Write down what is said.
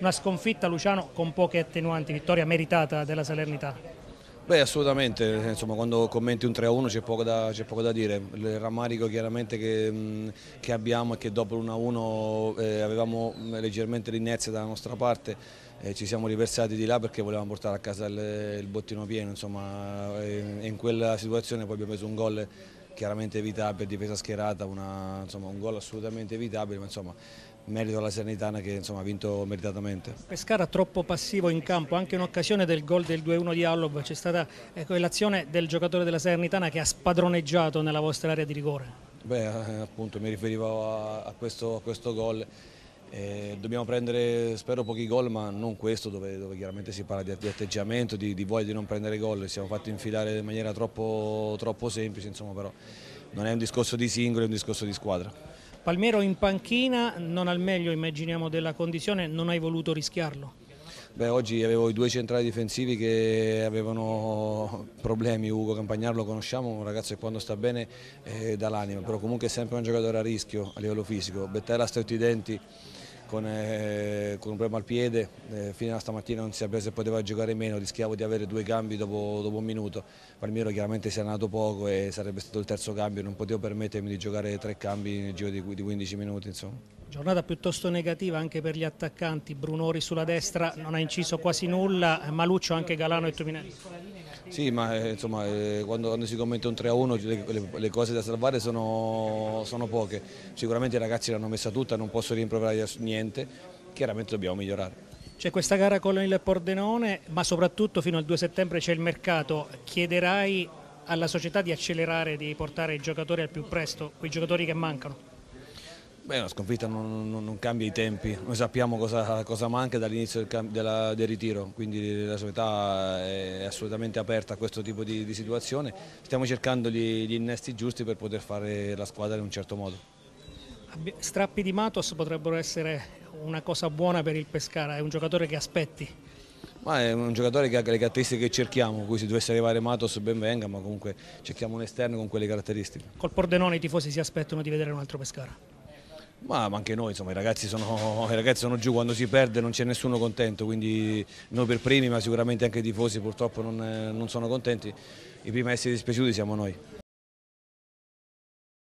una sconfitta Luciano con poche attenuanti, vittoria meritata della Salernità. Beh assolutamente, insomma, quando commenti un 3-1 c'è poco, poco, da dire, il rammarico chiaramente che, che abbiamo è che dopo l'1-1 eh, avevamo leggermente l'inerzia dalla nostra parte eh, ci siamo riversati di là perché volevamo portare a casa il, il bottino pieno, insomma, e eh, in quella situazione poi abbiamo preso un gol chiaramente evitabile, difesa schierata, una, insomma, un gol assolutamente evitabile, ma insomma merito alla Serenitana che insomma, ha vinto meritatamente. Pescara troppo passivo in campo, anche in occasione del gol del 2-1 di Allob c'è stata ecco, l'azione del giocatore della Serenitana che ha spadroneggiato nella vostra area di rigore. Beh, appunto mi riferivo a, a questo, questo gol eh, dobbiamo prendere, spero, pochi gol, ma non questo dove, dove chiaramente si parla di, di atteggiamento, di, di, voglia di non prendere gol. Siamo fatti infilare in maniera troppo, troppo semplice, insomma, però non è un discorso di singolo, è un discorso di squadra. Palmero in panchina, non al meglio immaginiamo della condizione, non hai voluto rischiarlo? Beh, oggi avevo i due centrali difensivi che avevano problemi, Ugo Campagnaro lo conosciamo, un ragazzo che quando sta bene eh, dà l'anima, però comunque è sempre un giocatore a rischio a livello fisico, Bettella ha stretto i denti, con, eh, con, un problema al piede, eh, fino a stamattina non si sapeva se poteva giocare meno, rischiavo di avere due cambi dopo, dopo un minuto, Palmiero chiaramente si è nato poco e sarebbe stato il terzo cambio, non potevo permettermi di giocare tre cambi nel giro di, di 15 minuti. Insomma. Giornata piuttosto negativa anche per gli attaccanti, Brunori sulla destra non ha inciso quasi nulla, Maluccio anche Galano e Tominelli. Sì, ma eh, insomma, eh, quando, quando si commenta un 3-1 a le, le, le, cose da salvare sono, sono poche. Sicuramente i ragazzi l'hanno messa tutta, non posso rimproverare niente, chiaramente dobbiamo migliorare. C'è questa gara con il Pordenone, ma soprattutto fino al 2 settembre c'è il mercato. Chiederai alla società di accelerare, di portare i giocatori al più presto, quei giocatori che mancano? Beh, una sconfitta non, non, non, cambia i tempi, noi sappiamo cosa, cosa manca dall'inizio del, del, del, ritiro, quindi la società è assolutamente aperta a questo tipo di, di situazione, stiamo cercando gli, gli, innesti giusti per poter fare la squadra in un certo modo. Strappi di Matos potrebbero essere una cosa buona per il Pescara, è un giocatore che aspetti. Ma è un giocatore che ha le caratteristiche che cerchiamo, cui se dovesse arrivare Matos ben venga, ma comunque cerchiamo un esterno con quelle caratteristiche. Col Pordenone i tifosi si aspettano di vedere un altro Pescara. Ma, anche noi, insomma, i ragazzi, sono, i ragazzi, sono, giù, quando si perde non c'è nessuno contento, quindi noi per primi, ma sicuramente anche i tifosi purtroppo non, non sono contenti, i primi a essere dispiaciuti siamo noi.